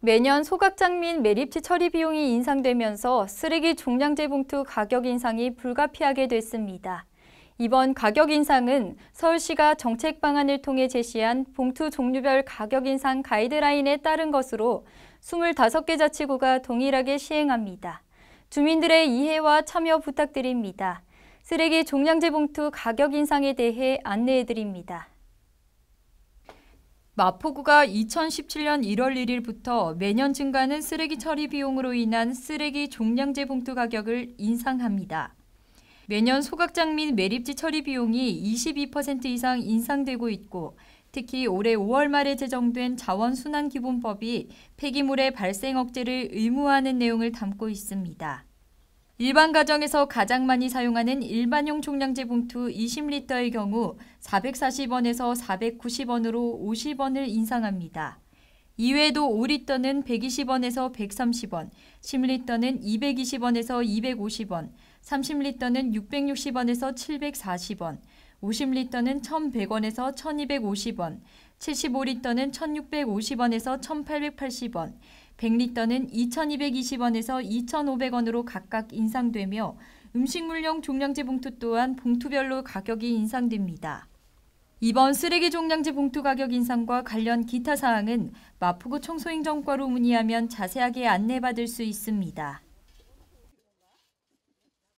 매년 소각장 및 매립지 처리 비용이 인상되면서 쓰레기 종량제 봉투 가격 인상이 불가피하게 됐습니다. 이번 가격 인상은 서울시가 정책 방안을 통해 제시한 봉투 종류별 가격 인상 가이드라인에 따른 것으로 25개 자치구가 동일하게 시행합니다. 주민들의 이해와 참여 부탁드립니다. 쓰레기 종량제 봉투 가격 인상에 대해 안내해드립니다. 마포구가 2017년 1월 1일부터 매년 증가하는 쓰레기 처리 비용으로 인한 쓰레기 종량제 봉투 가격을 인상합니다. 매년 소각장 및 매립지 처리 비용이 22% 이상 인상되고 있고 특히 올해 5월 말에 제정된 자원순환기본법이 폐기물의 발생 억제를 의무화하는 내용을 담고 있습니다. 일반 가정에서 가장 많이 사용하는 일반용 총량제 봉투 20리터의 경우 440원에서 490원으로 50원을 인상합니다. 이외에도 5리터는 120원에서 130원, 10리터는 220원에서 250원, 30리터는 660원에서 740원, 50리터는 1,100원에서 1,250원, 75리터는 1,650원에서 1,880원, 100리터는 2,220원에서 2,500원으로 각각 인상되며 음식물용 종량제 봉투 또한 봉투별로 가격이 인상됩니다. 이번 쓰레기 종량제 봉투 가격 인상과 관련 기타 사항은 마포구 청소행정과로 문의하면 자세하게 안내받을 수 있습니다.